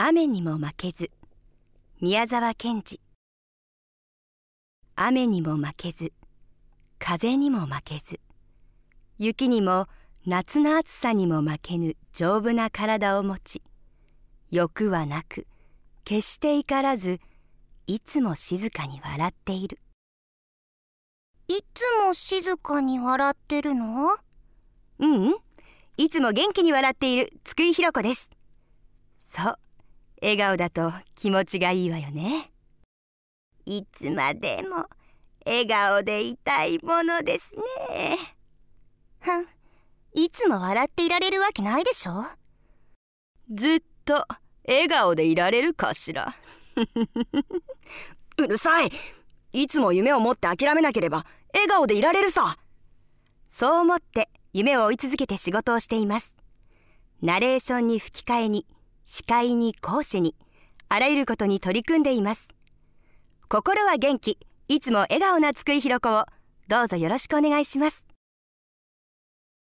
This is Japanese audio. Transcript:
雨にも負けず宮沢賢治雨にも負けず風にも負けず雪にも夏の暑さにも負けぬ丈夫な体を持ち欲はなく決して怒らずいつも静かに笑っているいつも静かに笑ってるのうん、うん、いつも元気に笑っている津久井ひろ子ですそう笑顔だと気持ちがいいわよねいつまでも笑顔でいたいものですねふんいつも笑っていられるわけないでしょずっと笑顔でいられるかしら うるさいいつも夢を持って諦めなければ笑顔でいられるさそう思って夢を追い続けて仕事をしていますナレーションに吹き替えに「司会に講師にあらゆることに取り組んでいます心は元気いつも笑顔な津久井ひろ子をどうぞよろしくお願いします